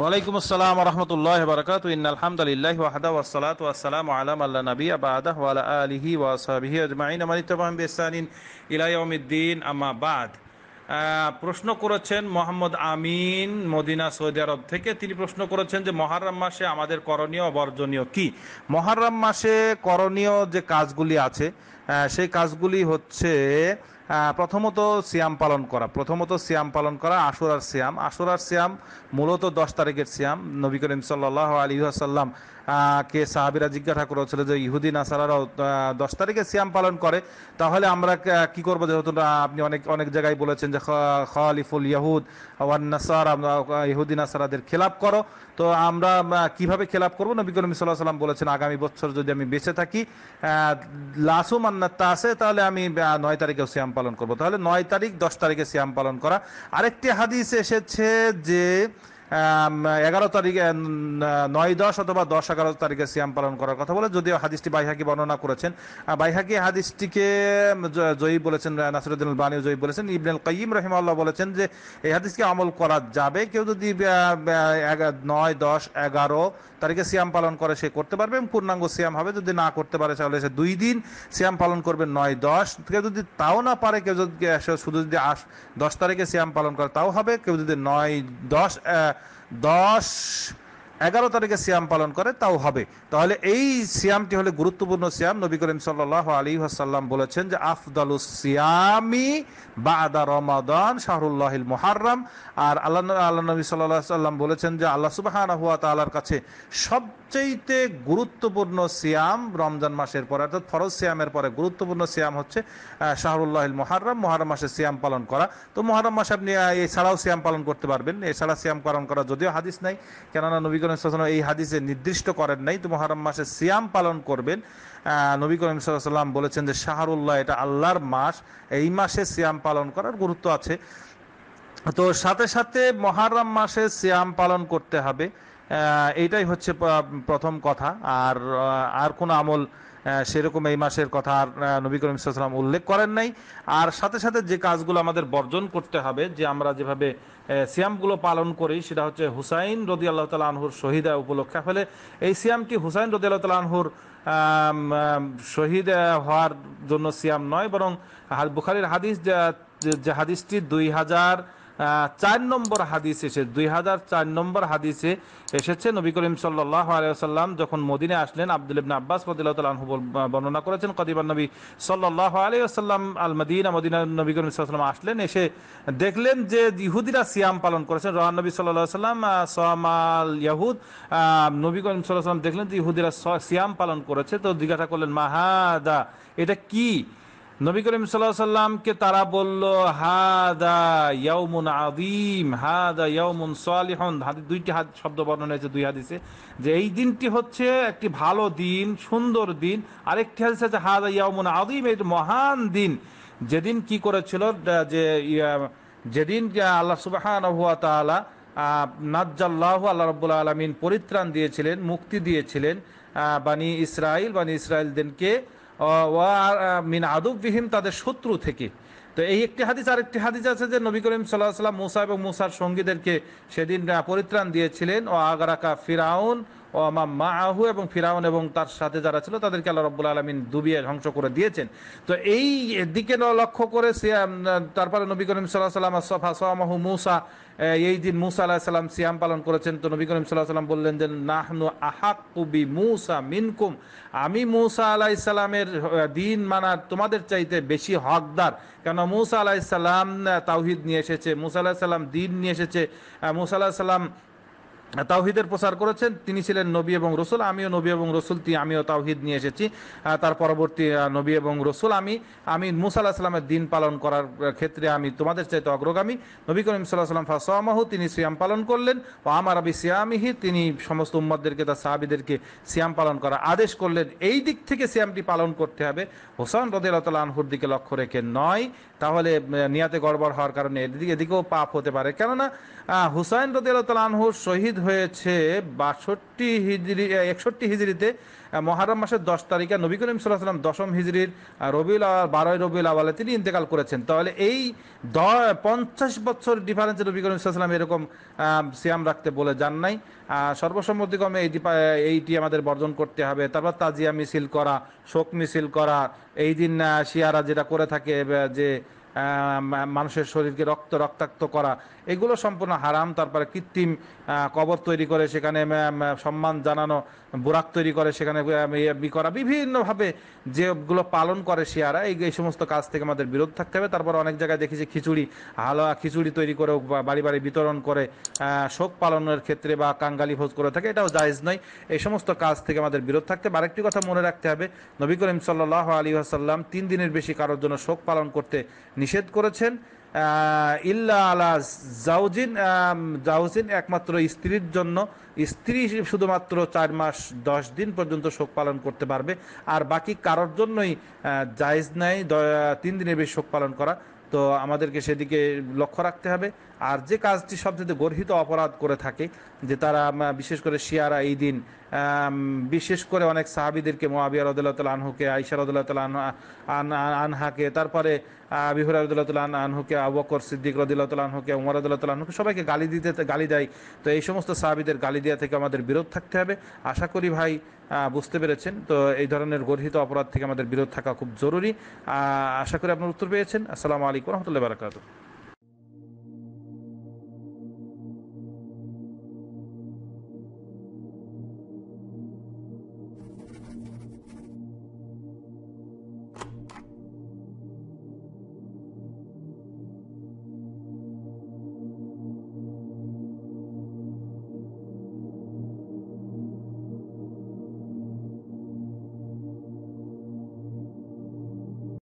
ওয়ালাইকুম আসসালাম রহমতুল্লাহ বরকাত ইন আলহামদুলিল্লাহ ওয়াহদা আল্লাহ নবী আবাদা ওয়া আলা আলিহি প্রশ্ন করেছেন Mohammad Amin Medina Saudi Arabia থেকে তিনি প্রশ্ন করেছেন যে মহারাম মাসে আমাদের করণীয় বর্জনীয় কি মহারাম মাসে করণীয় যে কাজগুলি আছে সেই কাজগুলি হচ্ছে প্রথমত সিয়াম পালন করা প্রথমত সিয়াম পালন করা আশুরার সিয়াম আশুরার সিয়াম মূলত দশ তারিখের সিয়াম নবী করিম সাল্লাহ আলী আসাল্লাম কে সাহাবিরা জিজ্ঞাসা করেছিল যে ইহুদি নাসারারাও দশ তারিখে সিয়াম পালন করে তাহলে আমরা কি করবো যেহেতু আপনি অনেক অনেক জায়গায় বলেছেন যে খালিফুল ইয়াহুদ ওয়ান নাসার ইহুদি নাসারাদের খেলাপ করো তো আমরা কিভাবে খেলাপ করবো নবী করিম সাল্লাহ সাল্লাম বলেছেন আগামী বছর যদি আমি বেঁচে থাকি লাসুম আন্না তা আছে তাহলে আমি নয় তারিখেও সিয়াম পালন করব তাহলে নয় তারিখ দশ তারিখে সিয়াম পালন করা আরেকটি হাদিস এসেছে যে এগারো তারিখে নয় দশ অথবা দশ এগারো তারিখে সিয়াম পালন করার কথা বলে যদিও হাদিসটি বাইহাকি বর্ণনা করেছেন বাইহাকি হাদিসটিকে জয়ী বলেছেন নাসিরুদ্দিন বানিও জয়ী বলেছেন ইবনুল কাইম রহিমাল্লাহ বলেছেন যে এই হাদিসকে আমল করা যাবে কেউ যদি নয় দশ এগারো তারিখে সিয়াম পালন করে সে করতে পারবে এবং পূর্ণাঙ্গ সিয়াম হবে যদি না করতে পারে তাহলে সে দুই দিন সিয়াম পালন করবে নয় দশ কেউ যদি তাও না পারে কেউ যদি শুধু যদি দশ তারিখে সিয়াম পালন করে তাও হবে কেউ যদি নয় দশ দশ এগারো তারিখে সিয়াম পালন করে তাও হবে তাহলে এই সিয়ামটি হলে গুরুত্বপূর্ণ সিয়াম নবী করিম সাল আলী আসাল্লাম বলেছেন যে আফদালু সিয়ামি বা আদা রমাদান শাহরুল্লাহ মোহারম আর আল্লাহ আল্লাহ নবী সাল্লাহ সাল্লাম বলেছেন যে আল্লাহ সুবাহ কাছে সব সবচেয়েতে গুরুত্বপূর্ণ সিয়াম রমজান মাসের পরে অর্থাৎ ফরজ সিয়ামের পরে গুরুত্বপূর্ণ সিয়াম হচ্ছে শাহরুল্লাহ মহারম মহারম মাসে সিয়াম পালন করা তো মহারম মাসে আপনি এছাড়াও সিয়াম পালন করতে পারবেন এছাড়া সিয়াম পালন করা যদিও হাদিস নাই কেননা নবীকরণ করিম এই হাদিসে নির্দিষ্ট করেন নাই তো মহারম মাসে সিয়াম পালন করবেন নবী করিম সাল্লাম বলেছেন যে শাহরুল্লাহ এটা আল্লাহর মাস এই মাসে সিয়াম পালন করার গুরুত্ব আছে তো সাথে সাথে মহারম মাসে সিয়াম পালন করতে হবে এইটাই হচ্ছে প্রথম কথা আর আর কোনো আমল সেরকম এই মাসের কথা আর নবী করিম ইসলাম উল্লেখ করেন নাই আর সাথে সাথে যে কাজগুলো আমাদের বর্জন করতে হবে যে আমরা যেভাবে সিয়ামগুলো পালন করি সেটা হচ্ছে হুসাইন রদি আল্লাহ তাল আনহুর শহীদা উপলক্ষে ফেলে এই সিয়ামটি হুসাইন রদি আল্লাহ তাল আনহুর শহীদ হওয়ার জন্য সিয়াম নয় বরং বুখারির হাদিস যে হাদিসটি দুই হাজার চার নম্বর হাদিস এসে দুই হাজার চার নম্বর হাদিসে এসেছে নবী করিম সাল্লাহ আলিয়াল্লাম যখন মদিনে আসলেন আব্দুল ইবনা আব্বাস রদিল্লাহু বর্ণনা করেছেন কদিবার নবী সাল্লাহ আলিয়াল্লাম আল মদিনা মদিনা নবী করিম সাল্লাম আসলেন এসে দেখলেন যে ইহুদিরা সিয়াম পালন করেছেন রহান নবী সাল্লাহ সাল্লাম সামাল ইয়াহুদ নবী করিম সাল্লাহ সাল্লাম দেখলেন যে ইহুদিরা সিয়াম পালন করেছে তো জিজ্ঞাসা করলেন মাহাদা এটা কি নবী করিম সাল্লাহ সাল্লামকে তারা বলল হাদা ইয়াউমুন আদিম হাদা ইয়াউমুন সালিহন হাদি দুইটি হাত শব্দ বর্ণনা হয়েছে দুই হাদিসে যে এই দিনটি হচ্ছে একটি ভালো দিন সুন্দর দিন আরেকটি হাদিস আছে হাদা ইয়াউমুন আদিম এর মহান দিন যেদিন কি করেছিল যে যেদিন আল্লাহ সুবাহান হুয়া তালা নাজ্জাল্লাহ আল্লাহ রব্বুল আলমিন পরিত্রাণ দিয়েছিলেন মুক্তি দিয়েছিলেন বানি ইসরায়েল বানি দিনকে ওয়া মিন আদুবিহীন তাদের শত্রু থেকে তো এই একটি হাদিস আর একটি হাদিস আছে যে নবী করিম সাল্লাহ সাল্লাম মুসা এবং মুসার সঙ্গীদেরকে সেদিন পরিত্রাণ দিয়েছিলেন ও আগারাকা ফিরাউন ও মা আহু এবং ফিরাউন এবং তার সাথে যারা ছিল তাদেরকে আল্লাহ রব্বুল আলমিন ডুবিয়ে ধ্বংস করে দিয়েছেন তো এই দিকে লক্ষ্য করে সিয়াম তারপরে নবী করিম সাল্লাহ সাল্লাম সফা সামাহু মুসা এই দিন মুসা আল্লাহ সাল্লাম সিয়াম পালন করেছেন তো নবী করিম সাল্লাহ সাল্লাম বললেন যে নাহনু কুবি মুসা মিনকুম আমি মুসা আলাহ ইসাল্লামের দিন মানা তোমাদের চাইতে বেশি হকদার কেন মুসা আলাহ ইসাল্লাম তাওহিদ নিয়ে এসেছে মুসা আলাহ সাল্লাম দিন নিয়ে এসেছে মুসা আলাহ সাল্লাম তাওহিদের প্রচার করেছেন তিনি ছিলেন নবী এবং রসুল আমিও নবী এবং রসুল আমিও তাওহিদ নিয়ে এসেছি তার পরবর্তী নবী এবং রসুল আমি আমি মুসাল্লাহ সাল্লামের দিন পালন করার ক্ষেত্রে আমি তোমাদের চাইতে অগ্রগামী নবী করিম সাল্লাহ সাল্লাম ফাসামাহু তিনি সিয়াম পালন করলেন ও আমার আবি সিয়ামিহি তিনি সমস্ত উম্মাদেরকে তার সাহাবিদেরকে সিয়াম পালন করার আদেশ করলেন এই দিক থেকে সিয়ামটি পালন করতে হবে হোসান রদিল্লা আনহুর দিকে লক্ষ্য রেখে নয় তাহলে নিয়াতে গড়বড় হওয়ার কারণে এদিকে এদিকেও পাপ হতে পারে কেননা হুসাইন রদিল্লা আনহুর শহীদ হয়েছে বাষট্টি হিজড়ি একষট্টি হিজড়িতে মহারম মাসের দশ তারিখে নবী করিম সাল্লাম দশম হিজড়ির রবিউল বারোই রবিউল আওয়ালে তিনি ইন্তেকাল করেছেন তাহলে এই পঞ্চাশ বছর ডিফারেন্সে নবী করিম সাল্লাম এরকম সিয়াম রাখতে বলে যান নাই সর্বসম্মতিক্রমে এই এইটি আমাদের বর্জন করতে হবে তারপর তাজিয়া মিছিল করা শোক মিছিল করা এই দিন শিয়ারা যেটা করে থাকে যে মানুষের শরীরকে রক্ত রক্তাক্ত করা এগুলো সম্পূর্ণ হারাম তারপরে কৃত্রিম কবর তৈরি করে সেখানে সম্মান জানানো বোরাক তৈরি করে সেখানে ইয়ে করা বিভিন্নভাবে যেগুলো পালন করে শিয়ারা এই এই সমস্ত কাজ থেকে আমাদের বিরোধ থাকতে হবে তারপর অনেক জায়গায় দেখি যে খিচুড়ি হালুয়া খিচুড়ি তৈরি করে বাড়ি বাড়ি বিতরণ করে শোক পালনের ক্ষেত্রে বা কাঙ্গালি ভোজ করে থাকে এটাও জায়জ নয় এই সমস্ত কাজ থেকে আমাদের বিরোধ থাকতে হবে আরেকটি কথা মনে রাখতে হবে নবী করিম সাল্লাহ আলী আসাল্লাম তিন দিনের বেশি কারোর জন্য শোক পালন করতে নিষেধ করেছেন ইল্লা আলা জাউজিন জাউজিন একমাত্র স্ত্রীর জন্য স্ত্রী শুধুমাত্র চার মাস দশ দিন পর্যন্ত শোক পালন করতে পারবে আর বাকি কারোর জন্যই জায়েজ নাই তিন দিনের বেশি শোক পালন করা তো আমাদেরকে সেদিকে লক্ষ্য রাখতে হবে আর যে কাজটি সবচেয়ে গর্হিত অপরাধ করে থাকে যে তারা বিশেষ করে শিয়ারা এই দিন বিশেষ করে অনেক সাহাবিদেরকে মহাবিয়া রদুল্লাহ আনহুকে আইসা রদুল্লাহ আনহাকে তারপরে আবিহুর রদুল্লাহ আনহুকে আবকর সিদ্দিক রদুল্লাহ আনহুকে উমর রদুল্লাহ আনহুকে সবাইকে গালি দিতে গালি দেয় তো এই সমস্ত সাহাবিদের গালি দেওয়া থেকে আমাদের বিরত থাকতে হবে আশা করি ভাই বুঝতে পেরেছেন তো এই ধরনের গর্হিত অপরাধ থেকে আমাদের বিরত থাকা খুব জরুরি আশা করি আপনার উত্তর পেয়েছেন আসসালামু আলাইকুম আলাইকুম রহমতুল্লাহ বারাকাতু